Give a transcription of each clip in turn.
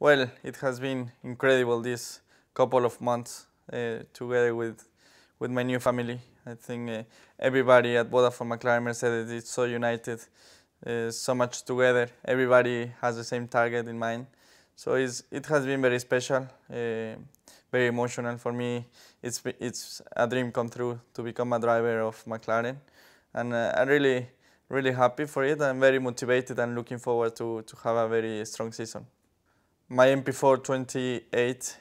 Well, it has been incredible this couple of months uh, together with with my new family. I think uh, everybody at Vodafone McLaren Mercedes is so united, uh, so much together. Everybody has the same target in mind. So it has been very special, uh, very emotional for me. It's, it's a dream come true to become a driver of McLaren. And uh, I'm really, really happy for it. I'm very motivated and looking forward to, to have a very strong season my MP4 28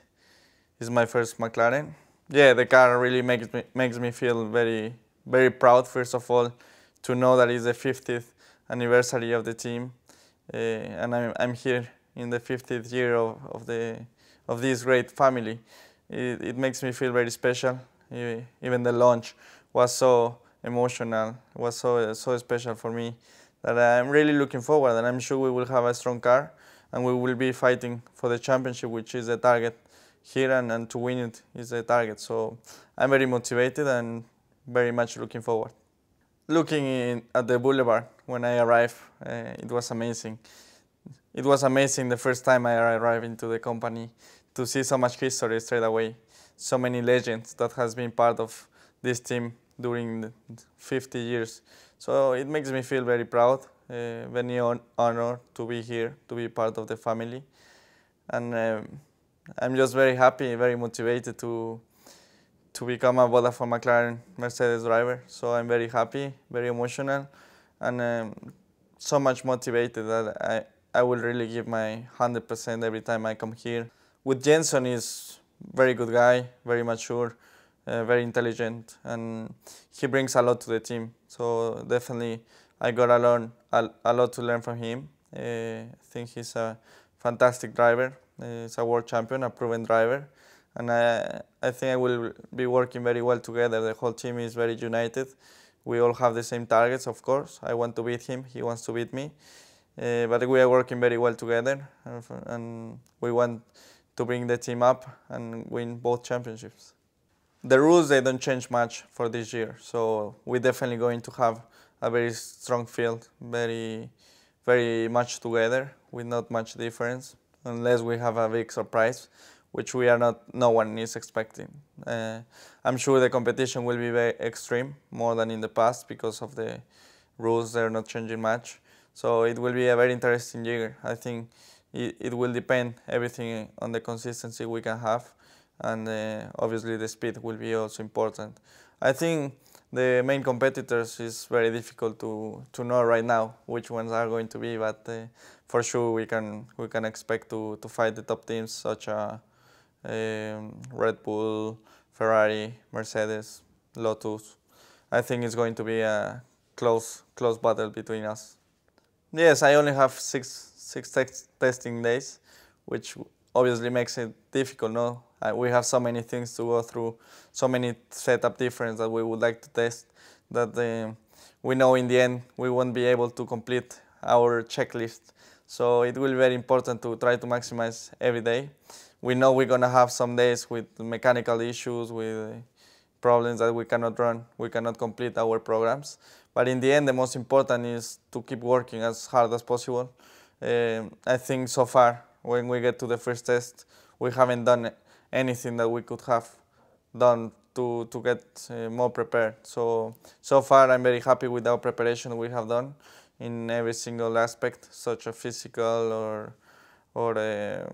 is my first McLaren. Yeah, the car really makes me, makes me feel very, very proud, first of all, to know that it's the 50th anniversary of the team. Uh, and I'm, I'm here in the 50th year of, of, the, of this great family. It, it makes me feel very special. Eh, even the launch was so emotional, it was so, so special for me that I'm really looking forward and I'm sure we will have a strong car and we will be fighting for the championship, which is the target here, and, and to win it is the target. So I'm very motivated and very much looking forward. Looking in, at the boulevard when I arrived, uh, it was amazing. It was amazing the first time I arrived into the company to see so much history straight away, so many legends that has been part of this team during 50 years. So it makes me feel very proud very uh, on honor to be here, to be part of the family. And um, I'm just very happy, very motivated to to become a Vodafone McLaren Mercedes driver. So I'm very happy, very emotional, and um, so much motivated that I, I will really give my 100% every time I come here. With Jenson is very good guy, very mature, uh, very intelligent, and he brings a lot to the team. So definitely I got a, a lot to learn from him. Uh, I think he's a fantastic driver. Uh, he's a world champion, a proven driver. And I, I think I will be working very well together. The whole team is very united. We all have the same targets, of course. I want to beat him, he wants to beat me. Uh, but we are working very well together and we want to bring the team up and win both championships. The rules, they don't change much for this year. So we're definitely going to have a very strong field, very, very much together with not much difference, unless we have a big surprise, which we are not, no one is expecting. Uh, I'm sure the competition will be very extreme, more than in the past, because of the rules, they're not changing much. So it will be a very interesting year. I think it, it will depend everything on the consistency we can have, and uh, obviously the speed will be also important. I think the main competitors is very difficult to, to know right now which ones are going to be, but uh, for sure we can we can expect to, to fight the top teams such as um, Red Bull, Ferrari, Mercedes, Lotus. I think it's going to be a close close battle between us. Yes, I only have six six testing days, which obviously makes it difficult, no? Uh, we have so many things to go through, so many setup difference that we would like to test that uh, we know in the end we won't be able to complete our checklist. So it will be very important to try to maximize every day. We know we're going to have some days with mechanical issues, with uh, problems that we cannot run, we cannot complete our programs. But in the end, the most important is to keep working as hard as possible. Um, I think so far, when we get to the first test, we haven't done anything that we could have done to, to get uh, more prepared. So, so far I'm very happy with our preparation we have done in every single aspect, such as physical or, or uh,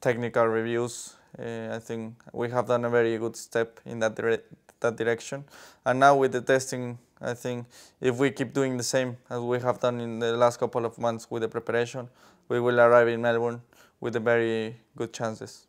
technical reviews. Uh, I think we have done a very good step in that, dire that direction. And now with the testing, I think if we keep doing the same as we have done in the last couple of months with the preparation, we will arrive in Melbourne with a very good chances.